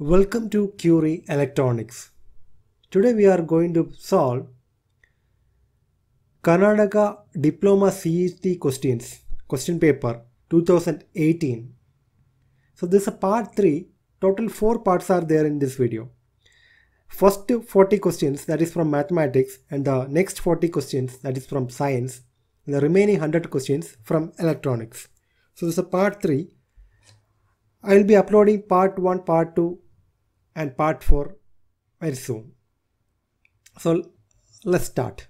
Welcome to Curie Electronics. Today we are going to solve Karnataka Diploma CET questions, question paper 2018. So this is part 3, total 4 parts are there in this video. First 40 questions that is from mathematics and the next 40 questions that is from science the remaining 100 questions from electronics. So this is part 3. I will be uploading part 1, part 2 and part 4 very soon. So let's start.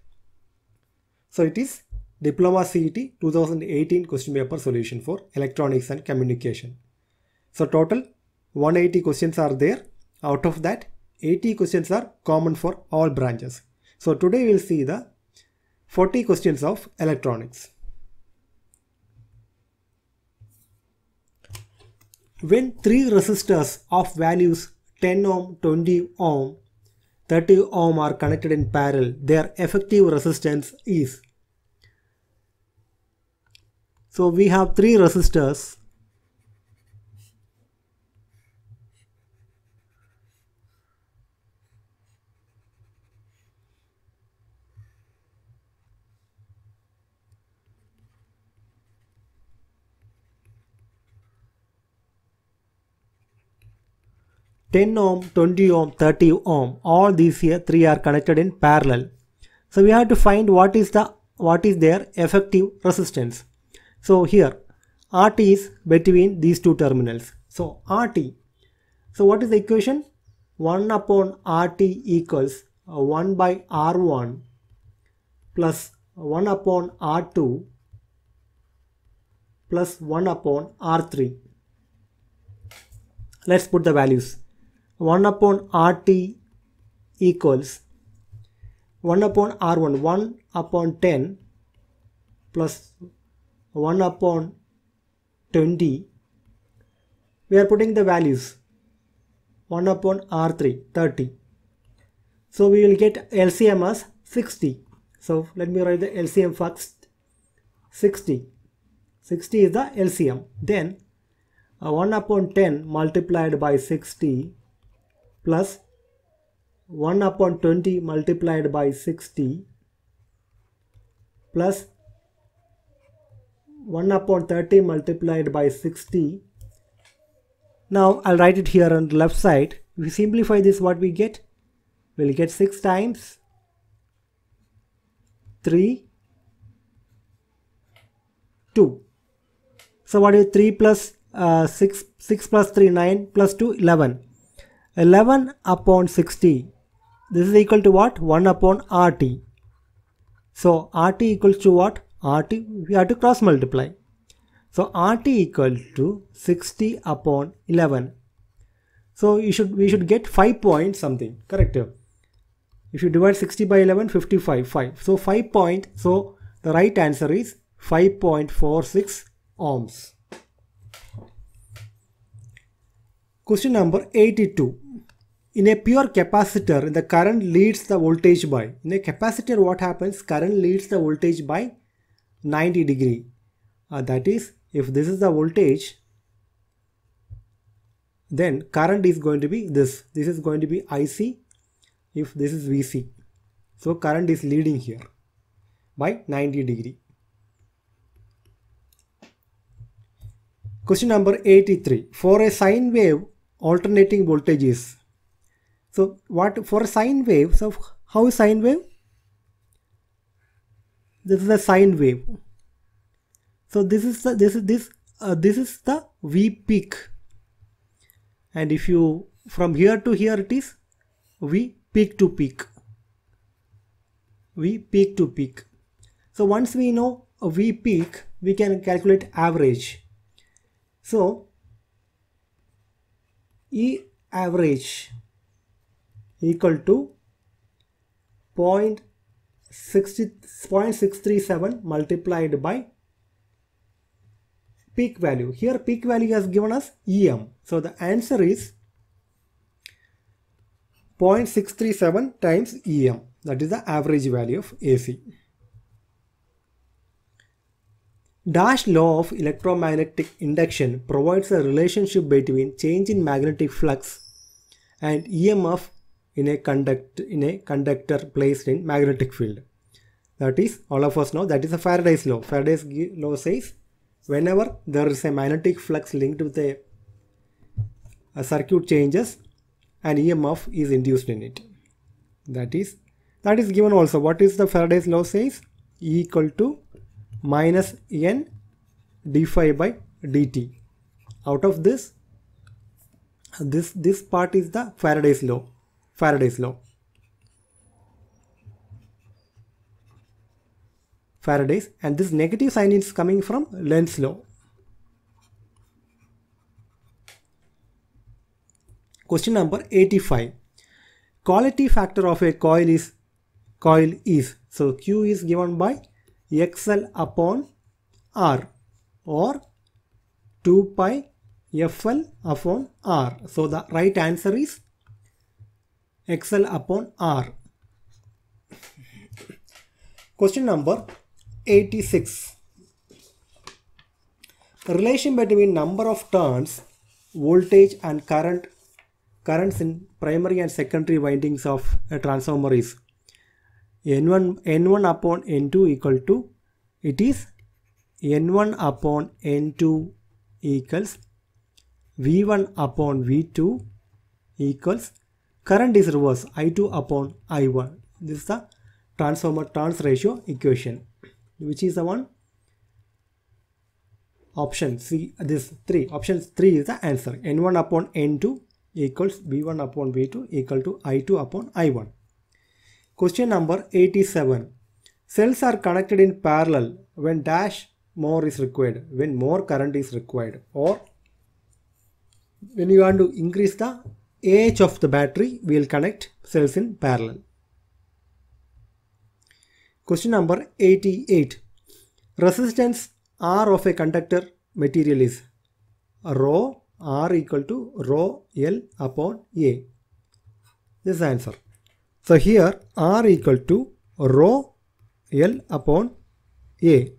So it is Diploma CET 2018 question paper solution for electronics and communication. So total 180 questions are there. Out of that 80 questions are common for all branches. So today we'll see the 40 questions of electronics. When three resistors of values 10 ohm, 20 ohm, 30 ohm are connected in parallel, their effective resistance is. So we have three resistors 10 ohm, 20 ohm, 30 ohm, all these here three are connected in parallel. So we have to find what is the what is their effective resistance. So here RT is between these two terminals. So RT. So what is the equation? 1 upon RT equals 1 by R1 plus 1 upon R2 plus 1 upon R3. Let's put the values. 1 upon RT equals 1 upon R1, 1 upon 10 plus 1 upon 20. We are putting the values 1 upon R3, 30. So we will get LCM as 60. So let me write the LCM first. 60. 60 is the LCM. Then uh, 1 upon 10 multiplied by 60 plus 1 upon 20 multiplied by 60 plus 1 upon 30 multiplied by 60. Now I'll write it here on the left side. If we simplify this what we get? We'll get 6 times 3 2. So what is 3 plus, uh, 6 6 plus 3 9 plus 2 11. 11 upon 60 this is equal to what 1 upon rt so rt equals to what rt we have to cross multiply so rt equals to 60 upon 11 so you should we should get 5 point something correct if you divide 60 by 11 55 5 so 5 point so the right answer is 5.46 ohms question number 82 in a pure capacitor, the current leads the voltage by. In a capacitor, what happens? Current leads the voltage by 90 degree. Uh, that is, if this is the voltage, then current is going to be this. This is going to be IC if this is VC. So current is leading here by 90 degree. Question number 83. For a sine wave, alternating voltages so what for sine wave, so how sine wave? This is a sine wave. So this is the, this is this uh, this is the V peak. And if you from here to here it is V peak to peak. V peak to peak. So once we know V peak, we can calculate average. So E average equal to 0 0.637 multiplied by peak value. Here peak value has given us EM. So the answer is 0.637 times EM. That is the average value of AC. Dash law of electromagnetic induction provides a relationship between change in magnetic flux and EMF in a conduct in a conductor placed in magnetic field that is all of us know that is a faraday's law faraday's law says whenever there is a magnetic flux linked with a, a circuit changes an emf is induced in it that is that is given also what is the faraday's law says e equal to minus n d phi by dt out of this this this part is the faraday's law Faraday's law. Faraday's and this negative sign is coming from Lenz's law. Question number 85. Quality factor of a coil is coil is so Q is given by XL upon R or 2 pi FL upon R. So the right answer is xl upon r. Question number 86. relation between number of turns, voltage and current currents in primary and secondary windings of a transformer is n1 n1 upon n2 equal to it is n1 upon n2 equals v1 upon v2 equals current is reverse I2 upon I1. This is the transformer turns ratio equation which is the one option C this 3 option 3 is the answer N1 upon N2 equals V1 upon V2 equal to I2 upon I1. Question number 87. Cells are connected in parallel when dash more is required when more current is required or when you want to increase the edge of the battery, we will connect cells in parallel. Question number 88. Resistance R of a conductor material is rho R equal to rho L upon A. This is the answer. So here R equal to rho L upon A.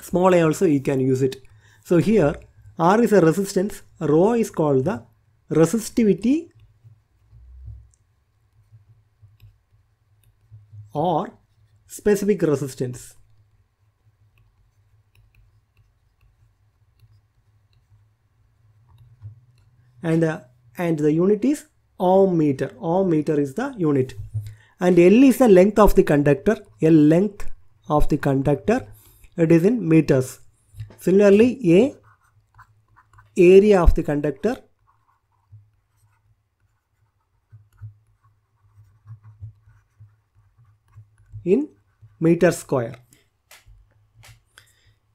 Small a also you can use it. So here R is a resistance, rho is called the resistivity or specific resistance. And, uh, and the unit is ohm meter. Ohm meter is the unit. And L is the length of the conductor. L length of the conductor. It is in meters. Similarly, A area of the conductor in meter square.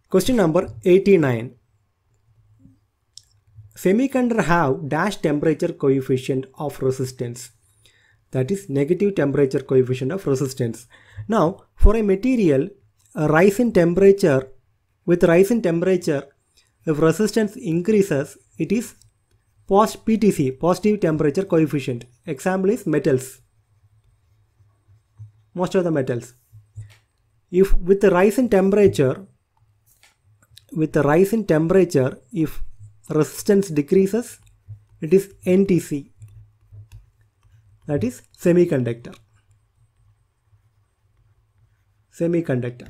Question number 89. Semiconductor have dash temperature coefficient of resistance that is negative temperature coefficient of resistance. Now for a material a rise in temperature with rise in temperature if resistance increases it is post PTC positive temperature coefficient example is metals most of the metals if with the rise in temperature with the rise in temperature if resistance decreases it is NTC that is semiconductor semiconductor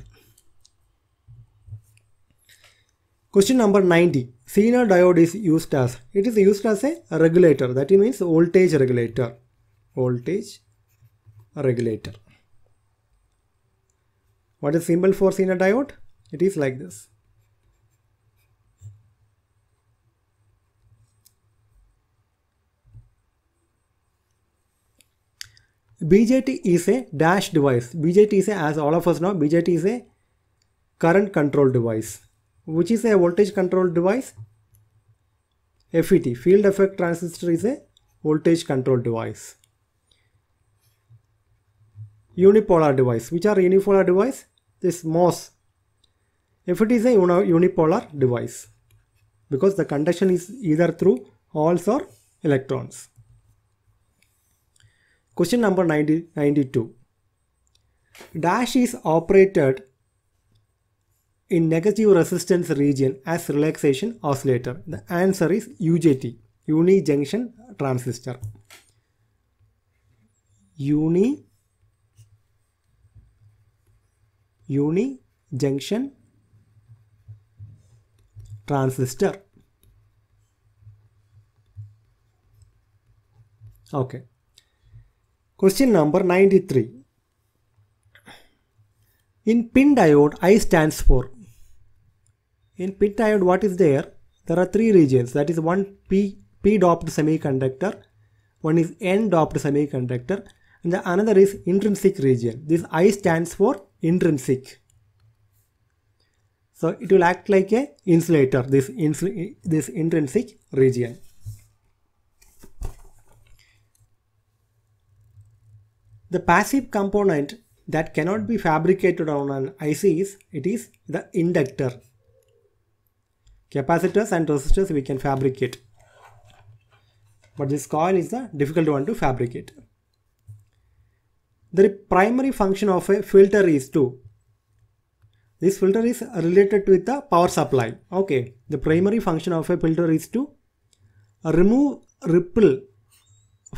question number 90 Zener diode is used as it is used as a regulator that means voltage regulator voltage regulator what is symbol for in a diode? It is like this. BJT is a dash device. BJT is a, as all of us know, BJT is a current control device, which is a voltage control device. FET, field effect transistor is a voltage control device. Unipolar device, which are unipolar device? this MOS if it is a unipolar device because the conduction is either through holes or electrons. Question number 90, 92. Dash is operated in negative resistance region as relaxation oscillator. The answer is UJT, uni junction transistor. Uni uni junction transistor okay question number 93 in pin diode i stands for in pin diode what is there there are three regions that is one p p doped semiconductor one is n doped semiconductor and the another is intrinsic region this i stands for intrinsic so it will act like a insulator this insula this intrinsic region the passive component that cannot be fabricated on an IC is it is the inductor capacitors and resistors we can fabricate but this coil is the difficult one to fabricate the primary function of a filter is to this filter is related with the power supply okay the primary function of a filter is to remove ripple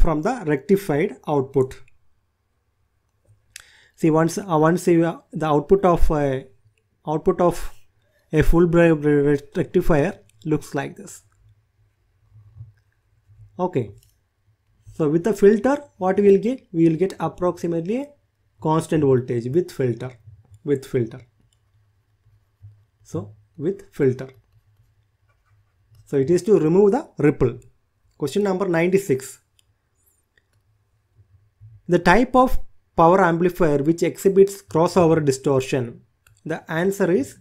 from the rectified output see once uh, once uh, the output of uh, output of a full rectifier looks like this okay so with the filter, what we will get? We will get approximately constant voltage with filter, with filter. So with filter. So it is to remove the ripple. Question number 96. The type of power amplifier which exhibits crossover distortion. The answer is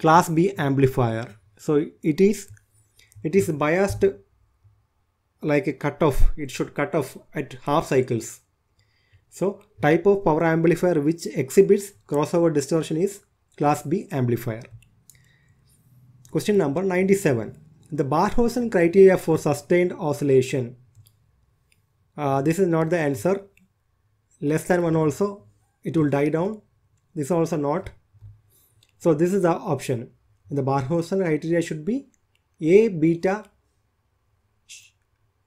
class B amplifier. So it is it is biased like a cutoff, it should cut off at half cycles. So type of power amplifier which exhibits crossover distortion is class B amplifier. Question number 97. The Barhausen criteria for sustained oscillation. Uh, this is not the answer. Less than 1 also, it will die down. This also not. So this is the option. The Barhausen criteria should be A beta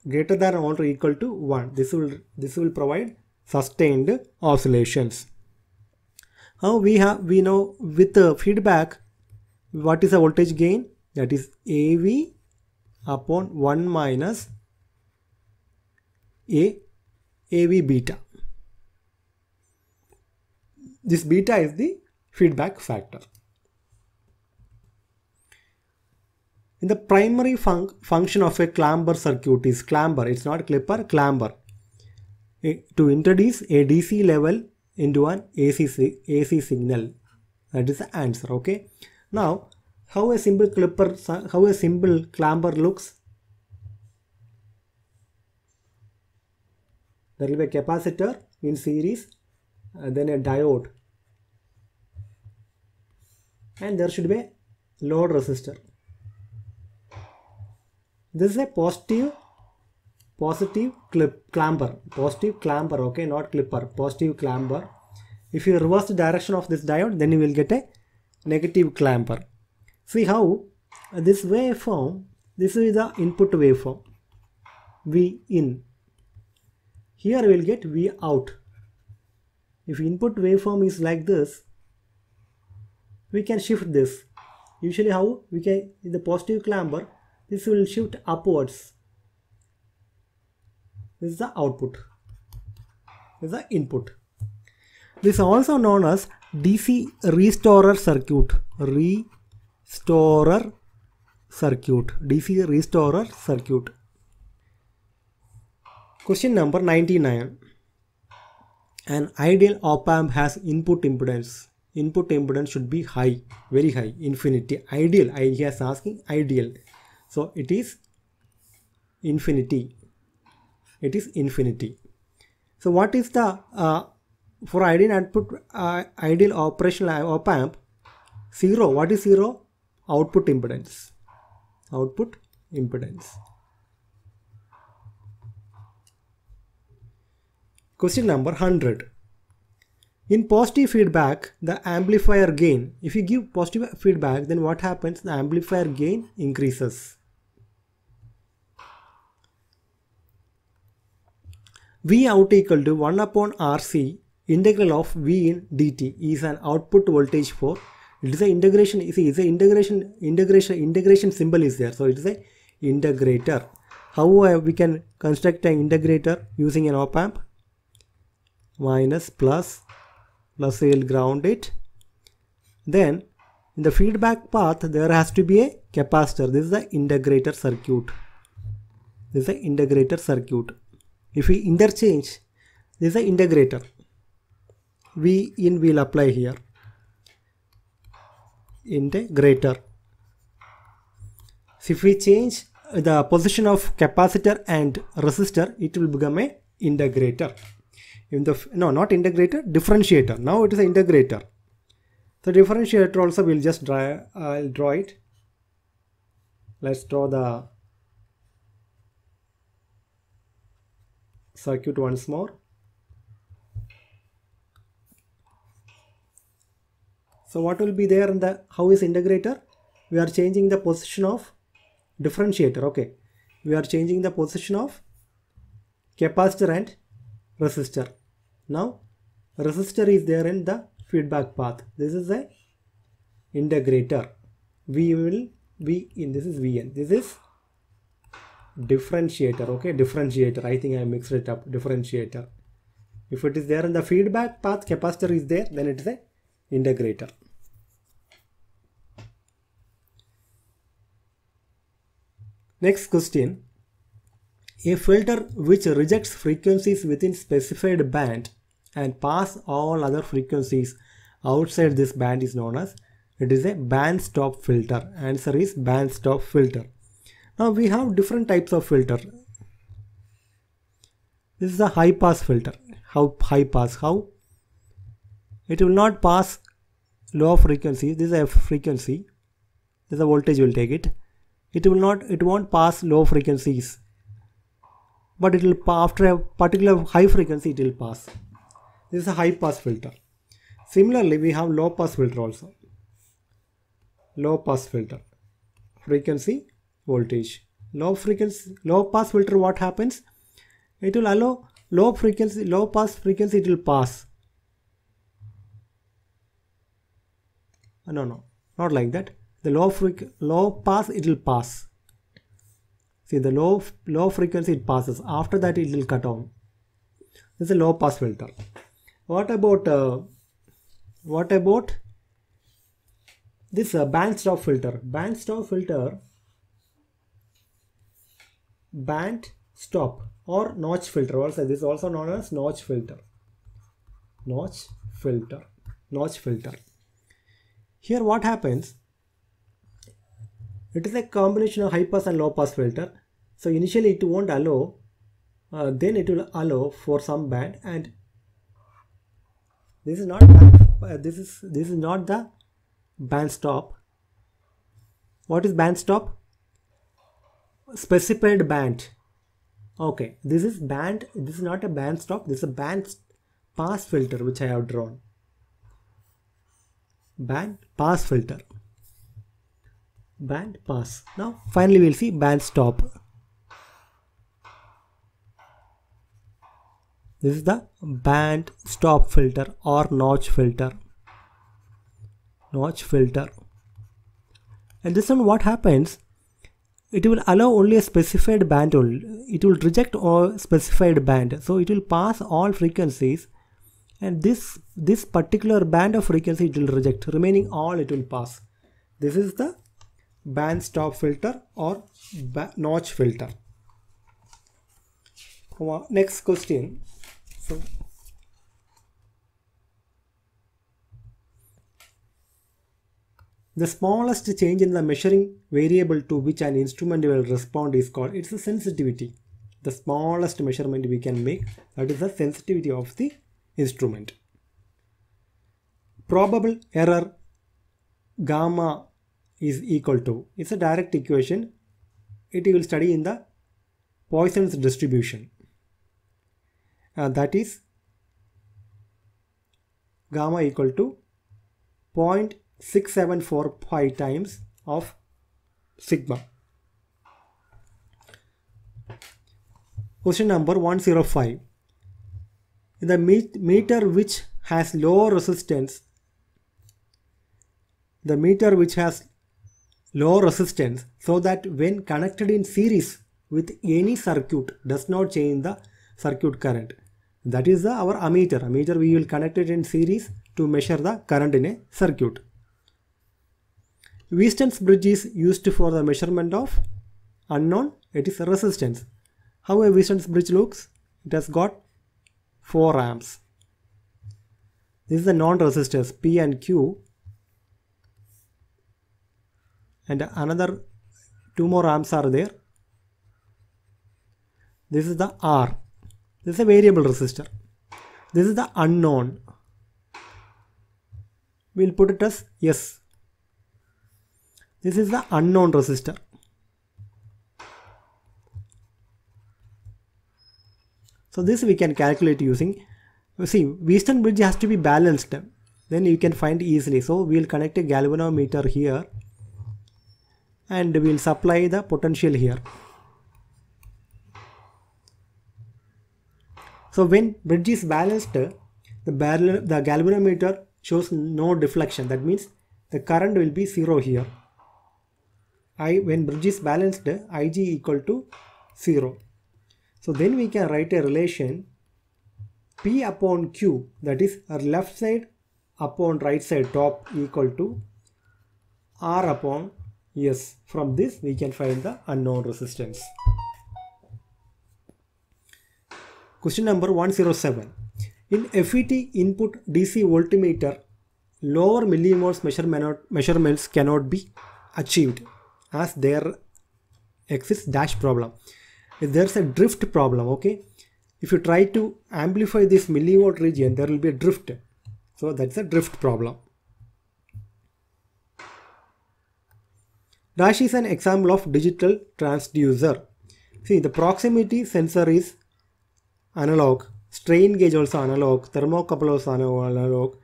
greater than or equal to 1. This will, this will provide sustained oscillations. Now we have we know with the feedback what is the voltage gain that is AV upon 1 minus A AV beta. This beta is the feedback factor. In the primary fun function of a clamber circuit is clamber, it's not clipper, clamber. To introduce a DC level into an AC, AC signal. That is the answer, okay? Now, how a simple clipper, how a simple clamber looks? There will be a capacitor in series and then a diode. And there should be a load resistor this is a positive positive clip clamber positive clamber okay not clipper positive clamber if you reverse the direction of this diode then you will get a negative clamber see how this waveform this is the input waveform v in here we will get v out if input waveform is like this we can shift this usually how we can in the positive clamber this will shift upwards this is the output this is the input this is also known as DC restorer circuit restorer circuit DC restorer circuit question number 99 an ideal op amp has input impedance input impedance should be high very high infinity ideal he is asking ideal so it is infinity. It is infinity. So what is the uh, for ideal output uh, ideal operational op amp zero? What is zero? Output impedance. Output impedance. Question number 100. In positive feedback, the amplifier gain, if you give positive feedback, then what happens? The amplifier gain increases. V out equal to 1 upon RC integral of V in dt is an output voltage for it is a integration is see it's a integration integration integration symbol is there so it is a integrator how we can construct an integrator using an op amp minus plus plus will ground it then in the feedback path there has to be a capacitor this is the integrator circuit this is the integrator circuit if we interchange this is an integrator v in will apply here integrator so if we change the position of capacitor and resistor it will become a integrator in the no not integrator differentiator now it is an integrator The differentiator also will just draw i'll draw it let's draw the circuit once more. So what will be there in the how is integrator? We are changing the position of differentiator. Okay. We are changing the position of capacitor and resistor. Now resistor is there in the feedback path. This is a integrator. V will be in this is Vn. This is differentiator okay differentiator i think i mixed it up differentiator if it is there in the feedback path capacitor is there then it is a integrator next question a filter which rejects frequencies within specified band and pass all other frequencies outside this band is known as it is a band stop filter answer is band stop filter now we have different types of filter. This is a high pass filter. How high pass? How? It will not pass low frequency. This is a frequency. This is a voltage will take it. It will not. It won't pass low frequencies. But it will after a particular high frequency it will pass. This is a high pass filter. Similarly, we have low pass filter also. Low pass filter frequency voltage. Low frequency, low pass filter what happens? It will allow low frequency, low pass frequency it will pass. No, no, not like that. The low freq low pass it will pass. See the low low frequency it passes. After that it will cut off. This is a low pass filter. What about uh, what about this uh, band stop filter band stop filter band stop or notch filter also this is also known as notch filter notch filter notch filter here what happens it is a combination of high pass and low pass filter so initially it won't allow uh, then it will allow for some band and this is not uh, this is this is not the band stop what is band stop specified band okay this is band this is not a band stop this is a band pass filter which I have drawn band pass filter band pass now finally we'll see band stop this is the band stop filter or notch filter notch filter and this one what happens it will allow only a specified band it will reject all specified band so it will pass all frequencies and this this particular band of frequency it will reject remaining all it will pass this is the band stop filter or notch filter next question so The smallest change in the measuring variable to which an instrument will respond is called its sensitivity. The smallest measurement we can make that is the sensitivity of the instrument. Probable error gamma is equal to it's a direct equation it will study in the Poisson's distribution uh, that is gamma equal to point. 6745 times of sigma. Question number 105. The meter which has lower resistance, the meter which has lower resistance so that when connected in series with any circuit does not change the circuit current. That is the, our ammeter. Ammeter we will connect it in series to measure the current in a circuit. Wiesen's bridge is used for the measurement of unknown, it is resistance. How a Wiesen's bridge looks? It has got 4 amps. This is the non-resistors P and Q and another 2 more amps are there. This is the R. This is a variable resistor. This is the unknown. We'll put it as S this is the unknown resistor. So this we can calculate using, see Wheatstone bridge has to be balanced, then you can find easily. So we'll connect a galvanometer here and we'll supply the potential here. So when bridge is balanced, the, the galvanometer shows no deflection. That means the current will be zero here. I when bridge is balanced, Ig equal to 0. So then we can write a relation P upon Q that is our left side upon right side top equal to R upon S. From this we can find the unknown resistance. Question number 107. In FET input DC voltmeter, lower millimoles measurements cannot be achieved as there exists dash problem there's a drift problem okay if you try to amplify this millivolt region there will be a drift so that's a drift problem dash is an example of digital transducer see the proximity sensor is analog strain gauge also analog thermocouple also analog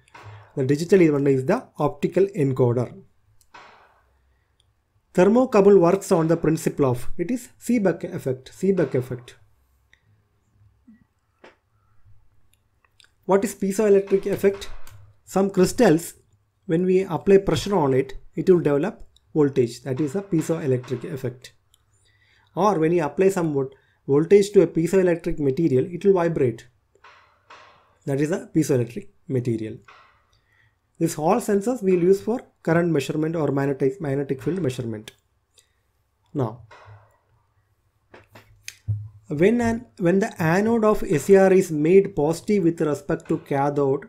the digital one is the optical encoder Thermocouple works on the principle of it is Seebeck effect. Seebeck effect. What is piezoelectric effect? Some crystals, when we apply pressure on it, it will develop voltage. That is a piezoelectric effect. Or when you apply some voltage to a piezoelectric material, it will vibrate. That is a piezoelectric material. This Hall sensors we will use for current measurement or magnetic, magnetic field measurement. Now, when, an, when the anode of SCR is made positive with respect to cathode,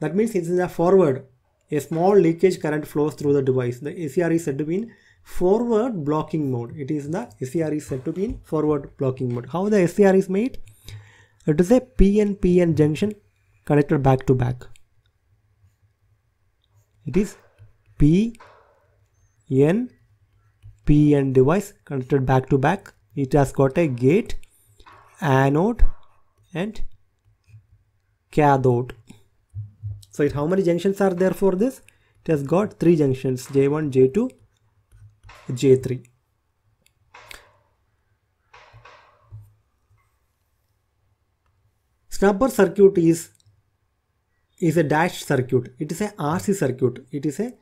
that means it is a forward. A small leakage current flows through the device. The SCR is said to be in forward blocking mode. It is the SCR is said to be in forward blocking mode. How the SCR is made? It is a pn junction connected back to back it is P N P N device connected back to back it has got a gate anode and cathode so it, how many junctions are there for this it has got three junctions j1 j2 j3 snapper circuit is is a dash circuit. It is a RC circuit. It is a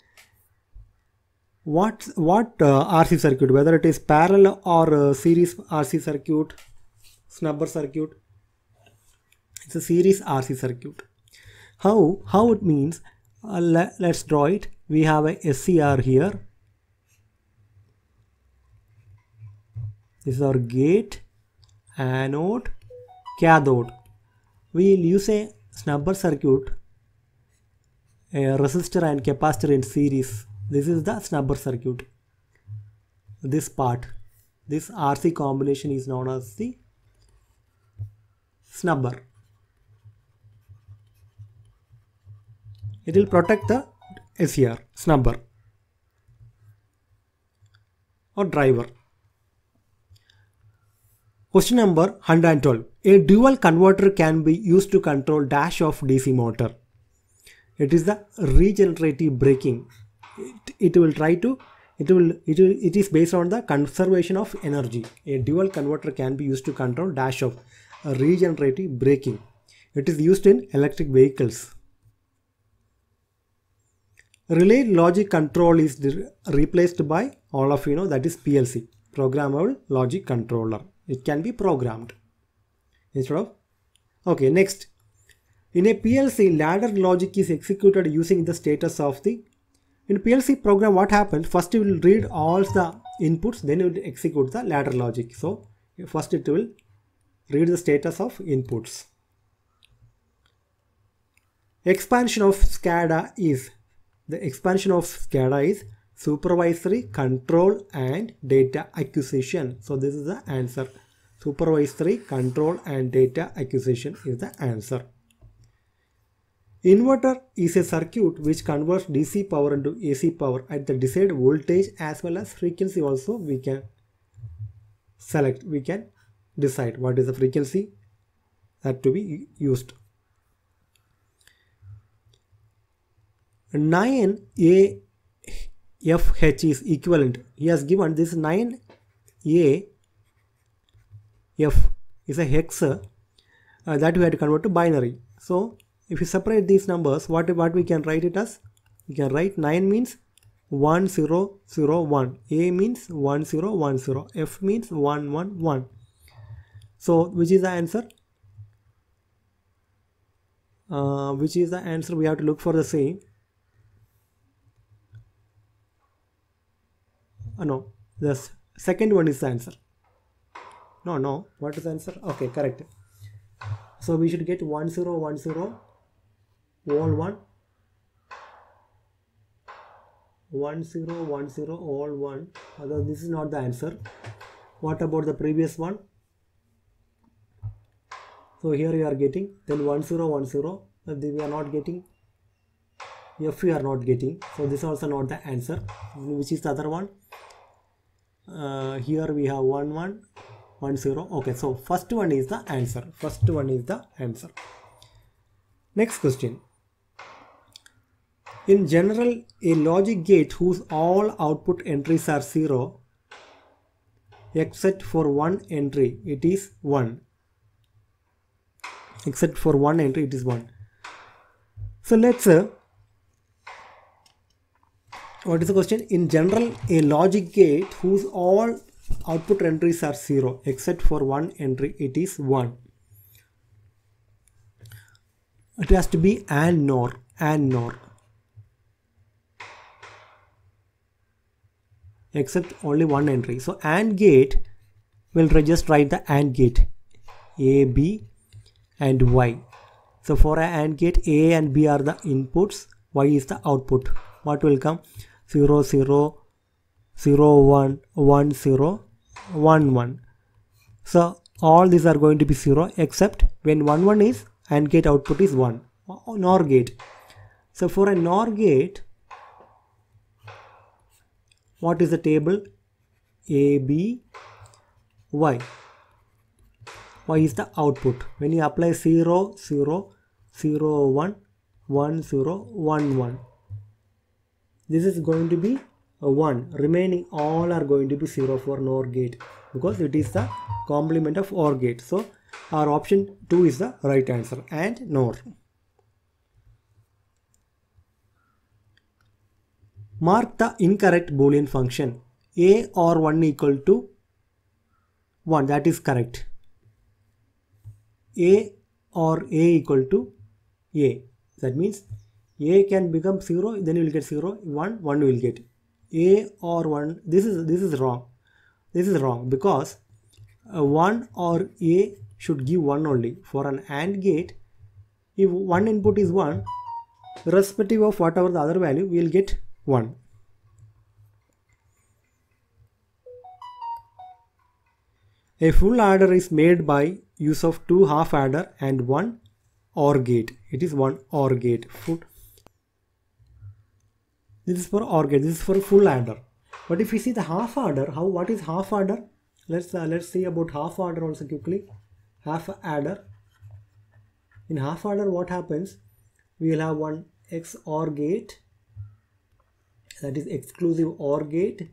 what what uh, RC circuit? Whether it is parallel or uh, series RC circuit, snubber circuit. It's a series RC circuit. How how it means? Uh, le let's draw it. We have a SCR here. This is our gate, anode, cathode. We will use a snubber circuit a resistor and capacitor in series this is the snubber circuit this part this RC combination is known as the snubber it will protect the SCR snubber or driver question number 112 a dual converter can be used to control dash of DC motor it is the regenerative braking it, it will try to it will, it will it is based on the conservation of energy a dual converter can be used to control dash of regenerative braking it is used in electric vehicles relay logic control is replaced by all of you know that is plc programmable logic controller it can be programmed instead of okay next in a PLC, ladder logic is executed using the status of the in PLC program what happens first it will read all the inputs then it will execute the ladder logic so first it will read the status of inputs expansion of SCADA is the expansion of SCADA is supervisory control and data acquisition so this is the answer supervisory control and data acquisition is the answer Inverter is a circuit which converts DC power into AC power at the desired voltage as well as frequency also we can select, we can decide what is the frequency that to be used. 9 F H is equivalent. He has given this 9A F is a hex uh, that we had to convert to binary. So if you separate these numbers what what we can write it as we can write 9 means 1001 a means 1010 f means 111 so which is the answer uh, which is the answer we have to look for the same uh, no the second one is the answer no no what is the answer okay correct so we should get 1010 all one one zero one zero all one although this is not the answer what about the previous one so here you are getting then one zero one zero but we are not getting if we are not getting so this also not the answer which is the other one uh, here we have one one one zero okay so first one is the answer first one is the answer next question in general, a logic gate whose all output entries are 0 except for one entry, it is 1. Except for one entry, it is 1. So let's, uh, what is the question? In general, a logic gate whose all output entries are 0 except for one entry, it is 1. It has to be AND NOR, AND NOR except only one entry. So AND gate will just write the AND gate A, B and Y. So for an AND gate A and B are the inputs, Y is the output. What will come? 0, 0, 0, 1, 1, 0, 1, 1. So all these are going to be 0 except when 1, 1 is AND gate output is 1 NOR gate. So for a NOR gate, what is the table A B Y Y is the output when you apply 0 0 0 1 1 0 1 1 this is going to be 1 remaining all are going to be 0 for NOR gate because it is the complement of OR gate so our option 2 is the right answer and NOR Mark the incorrect boolean function a or 1 equal to 1 that is correct. a or a equal to a that means a can become 0 then you will get 0 1 1 will get a or 1 this is this is wrong this is wrong because uh, 1 or a should give 1 only for an AND gate if one input is 1 irrespective of whatever the other value we will get 1. A full adder is made by use of two half adder and one OR gate. It is one OR gate. Foot. This is for OR gate. This is for full adder. But if we see the half adder, how what is half adder? Let's uh, let's see about half adder also quickly. Half adder. In half adder, what happens? We will have one XOR gate that is exclusive OR gate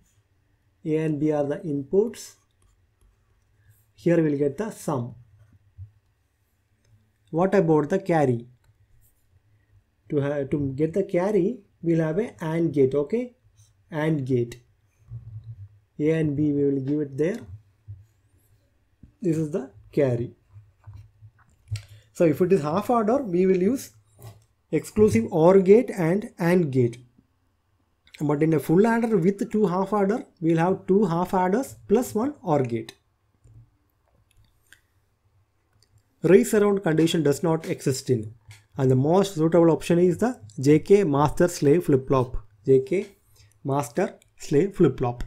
A and B are the inputs here we'll get the sum what about the carry to have to get the carry we'll have a AND gate okay AND gate A and B we will give it there this is the carry so if it is half order we will use exclusive OR gate and AND gate but in a full adder with two half adder we'll have two half adders plus one OR gate. Race around condition does not exist in and the most suitable option is the JK master slave flip flop JK master slave flip flop.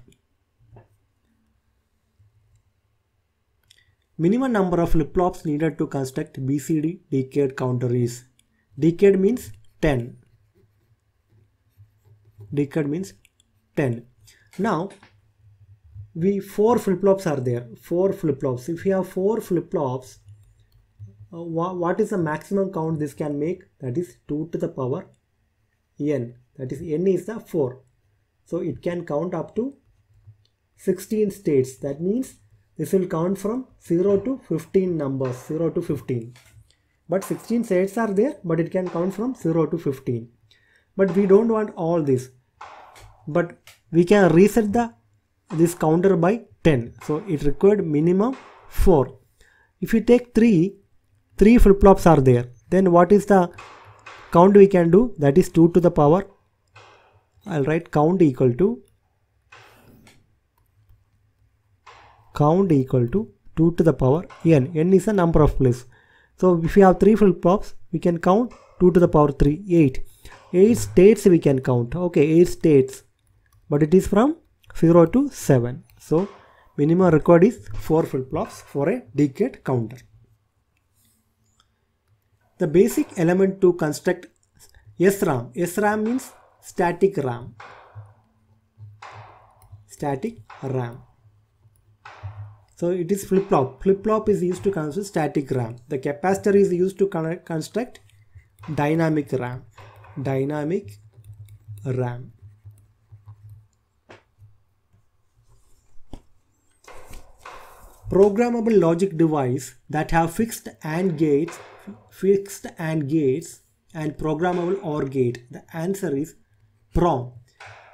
Minimum number of flip flops needed to construct BCD decade counter is decade means 10 Decade means 10. Now we four flip-flops are there, four flip-flops. If you have four flip-flops, uh, wh what is the maximum count this can make? That is 2 to the power n. That is n is the 4. So it can count up to 16 states. That means this will count from 0 to 15 numbers, 0 to 15. But 16 states are there, but it can count from 0 to 15. But we don't want all this but we can reset the this counter by 10 so it required minimum 4 if you take 3 3 flip-flops are there then what is the count we can do that is 2 to the power I'll write count equal to count equal to 2 to the power n n is the number of place. so if we have 3 flip-flops we can count 2 to the power 3 8 8 states we can count okay 8 states but it is from 0 to 7 so minimum required is 4 flip-flops for a decade counter the basic element to construct SRAM SRAM means static RAM static RAM so it is flip-flop flip-flop is used to construct static RAM the capacitor is used to construct dynamic RAM dynamic RAM programmable logic device that have fixed AND gates, fixed AND gates and programmable OR gate. The answer is PROM.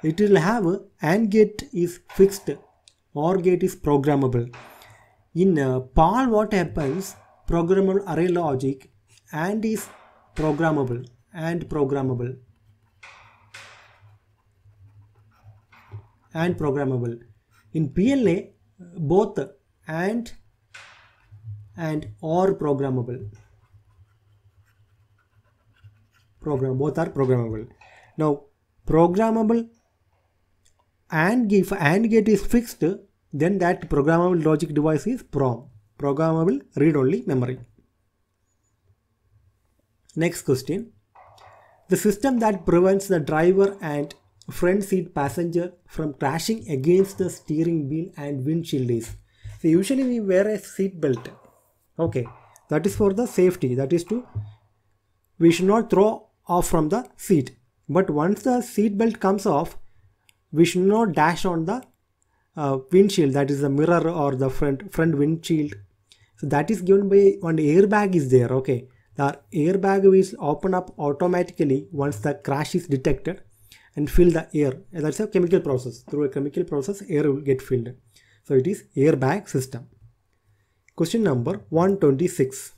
It will have AND gate is fixed, OR gate is programmable. In uh, PAL what happens, programmable array logic AND is programmable and programmable and programmable. In PLA both and and or programmable program both are programmable now programmable and if AND gate is fixed then that programmable logic device is PROM programmable read-only memory next question the system that prevents the driver and front seat passenger from crashing against the steering wheel and windshield is so usually we wear a seat belt. Okay, that is for the safety. That is to, we should not throw off from the seat. But once the seat belt comes off, we should not dash on the uh, windshield. That is the mirror or the front front windshield. So that is given by one airbag is there. Okay, the airbag will open up automatically once the crash is detected and fill the air. That's a chemical process. Through a chemical process, air will get filled. So it is airbag system. Question number 126.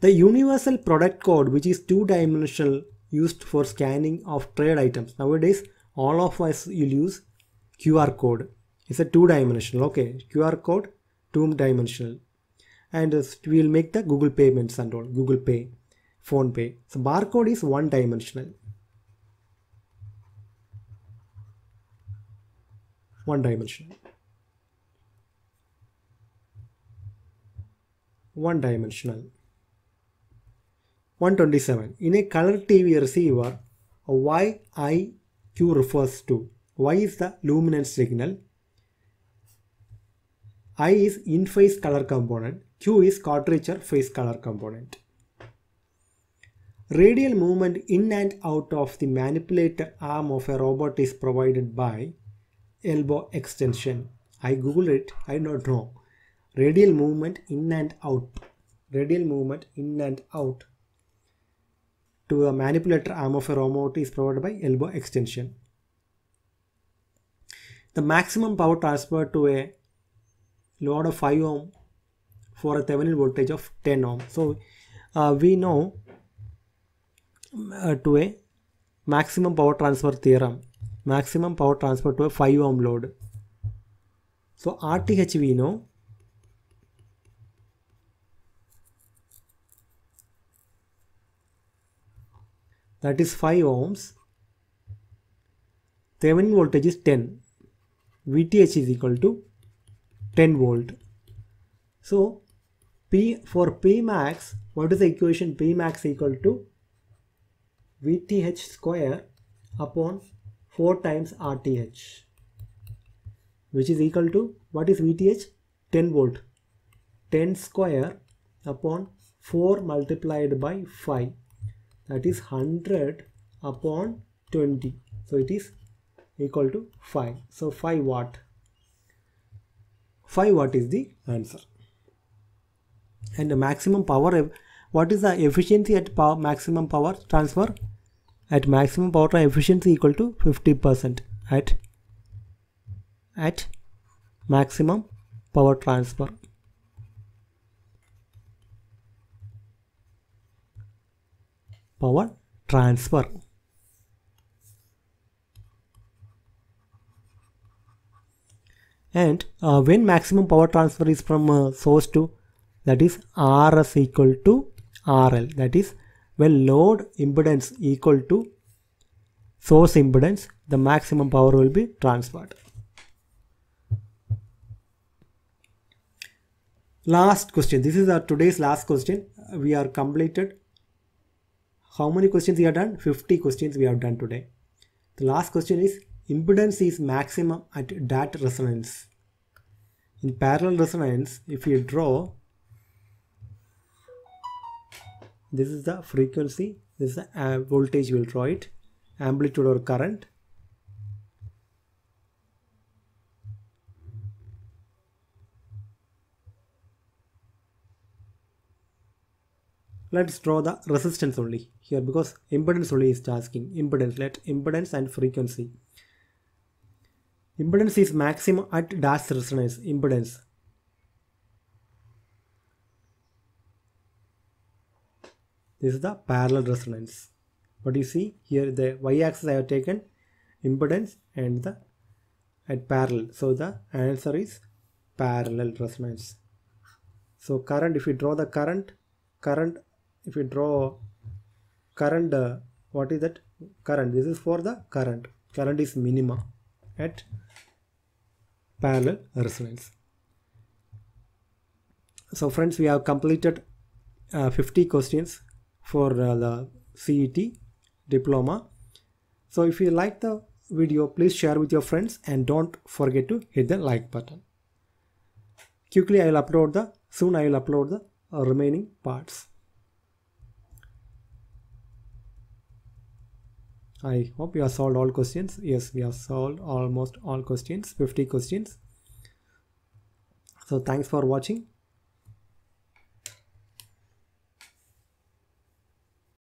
The universal product code which is two-dimensional used for scanning of trade items. Nowadays all of us will use QR code. It's a two-dimensional. Okay, QR code two-dimensional. And we will make the Google payments and all. Google Pay, Phone Pay. So barcode is one-dimensional. one dimensional. One dimensional. 127. In a color TV receiver, YIQ refers to Y is the luminance signal, I is in-phase color component, Q is quadrature phase color component. Radial movement in and out of the manipulator arm of a robot is provided by elbow extension. I googled it, I don't know. Radial movement in and out. Radial movement in and out to the manipulator arm of a remote is provided by elbow extension. The maximum power transfer to a load of 5 ohm for a Thevenin voltage of 10 ohm. So uh, we know uh, to a maximum power transfer theorem maximum power transfer to a 5 ohm load. So RTH we know that is 5 ohms. Thevenin voltage is 10. VTH is equal to 10 volt. So P for P max, what is the equation P max equal to VTH square upon 4 times RTH which is equal to what is VTH 10 volt 10 square upon 4 multiplied by 5 that is 100 upon 20 so it is equal to 5 so 5 watt 5 watt is the answer and the maximum power what is the efficiency at power maximum power transfer at maximum power efficiency equal to 50% at at maximum power transfer. Power transfer. And uh, when maximum power transfer is from uh, source to that is RS equal to RL that is when load impedance equal to source impedance, the maximum power will be transferred. Last question. This is our today's last question. We are completed. How many questions we have done? 50 questions we have done today. The last question is impedance is maximum at that resonance. In parallel resonance, if you draw this is the frequency this is the voltage we'll draw it amplitude or current let's draw the resistance only here because impedance only is asking impedance let impedance and frequency impedance is maximum at dash resonance impedance is the parallel resonance. What you see here the y-axis I have taken impedance and the at parallel. So the answer is parallel resonance. So current if you draw the current current if you draw current uh, what is that current this is for the current current is minima at parallel resonance so friends we have completed uh, 50 questions for uh, the CET diploma. So if you like the video, please share with your friends and don't forget to hit the like button. Quickly I will upload the, soon I will upload the uh, remaining parts. I hope you have solved all questions. Yes, we have solved almost all questions, 50 questions. So thanks for watching.